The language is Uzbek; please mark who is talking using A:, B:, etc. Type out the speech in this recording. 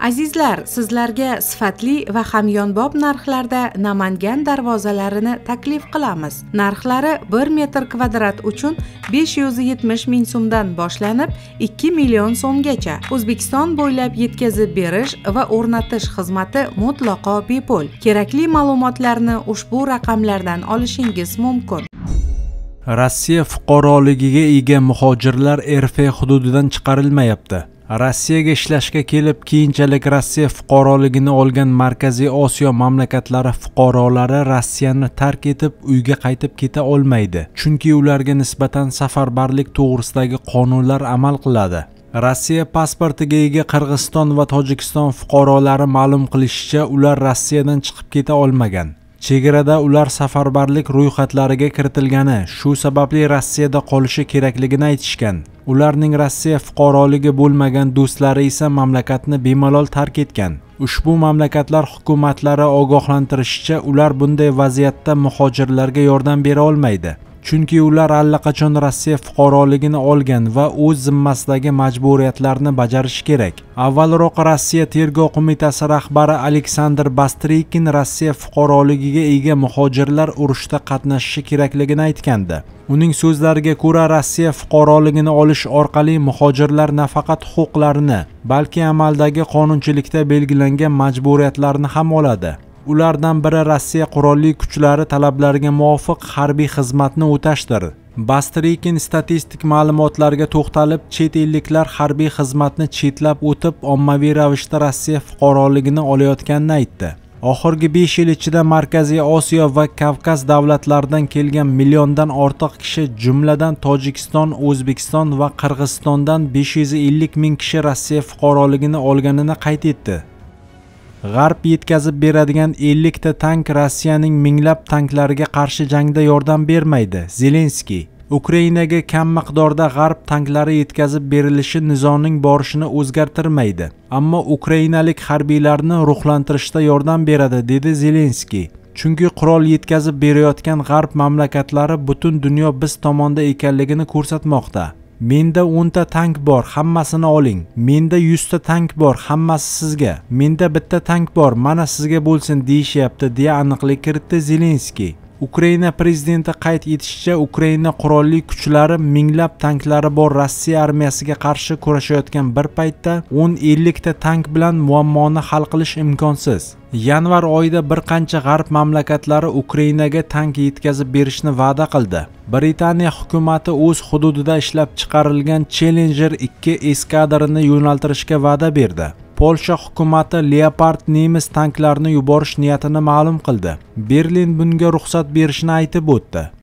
A: azizlar sizlarga sifatli va hamyonbop narxlarda namangan darvozalarini taklif qilamiz narxlari 1 metr kvadrat uchun 570 ming so'mdan boshlanib 2 million so'mgacha o'zbekiston bo'ylab yetkazib berish va o'rnatish xizmati mutlaqo bepul kerakli ma'lumotlarni ushbu raqamlardan olishingiz mumkin
B: rossiya fuqaroligiga ega muhojirlar rf hududidan chiqarilmayapti rossiyaga ishlashga kelib keyinchalik rossiya fuqaroligini olgan markaziy osiyo mamlakatlari fuqarolari rossiyani tark etib uyga qaytib keta olmaydi chunki ularga nisbatan safarbarlik to'g'risidagi qonunlar amal qiladi rossiya pasportiga ega qirg'iziston va tojikiston fuqarolari ma'lum qilishicha ular rossiyadan chiqib keta olmagan chegarada ular safarbarlik ro'yxatlariga kiritilgani shu sababli rossiyada qolishi kerakligini aytishgan ularning rossiya fuqaroligi bo'lmagan do'stlari esa mamlakatni bemalol tark etgan ushbu mamlakatlar hukumatlari ogohlantirishicha ular bunday vaziyatda muhojirlarga yordam bera olmaydi chunki ular allaqachon rossiya fuqaroligini olgan va o'z zimmasidagi majburiyatlarni bajarishi kerak avvalroq rossiya tergov qo'mitasi rahbari aleksandr bastrikin rossiya fuqaroligiga ega muhojirlar urushda qatnashishi kerakligini aytgandi uning so'zlariga ko'ra rossiya fuqaroligini olish orqali muhojirlar nafaqat huquqlarini balki amaldagi qonunchilikda belgilangan majburiyatlarni ham oladi ulardan biri rossiya qurolli kuchlari talablariga muvofiq harbiy xizmatni o'tashdir bastrikin statistik ma'lumotlarga to'xtalib chet elliklar harbiy xizmatni chetlab o'tib ommaviy ravishda rossiya fuqaroligini olayotganini aytdi oxirgi 5 yil ichida markaziy osiyo va kavkaz davlatlaridan kelgan milliondan ortiq kishi jumladan tojikiston o'zbekiston va qirg'izistondan 550 ming kishi rossiya fuqaroligini olganini qayd etdi g'arb yetkazib beradigan 50 ta tank rossiyaning minglab tanklariga qarshi jangda yordam bermaydi zelenskiy ukrainaga kam miqdorda g'arb tanklari yetkazib berilishi nizoning borishini o'zgartirmaydi ammo ukrainalik harbiylarni ruhlantirishda yordam beradi dedi zelenskiy chunki qurol yetkazib berayotgan g'arb mamlakatlari butun dunyo biz tomonda ekanligini ko'rsatmoqda menda o'nta tank bor hammasini oling menda yuzta tank bor hammasi sizga menda bitta tank bor mana sizga bo'lsin deyishyapti deya aniqlik kiritdi zelenskiy ukraina prezidenti qayd etishicha ukraina qurolli kuchlari minglab tanklari bor rossiya armiyasiga qarshi kurashayotgan bir paytda o'n ellikta tank bilan muammoni hal qilish imkonsiz yanvar oyida bir qancha g'arb mamlakatlari ukrainaga tank yetkazib berishni va'da qildi britaniya hukumati o'z hududida ishlab chiqarilgan challenger 2 eskadrini yo'naltirishga va'da berdi polsha hukumati leopard nemis tanklarini yuborish niyatini ma'lum qildi berlin bunga ruxsat berishini aytib o'tdi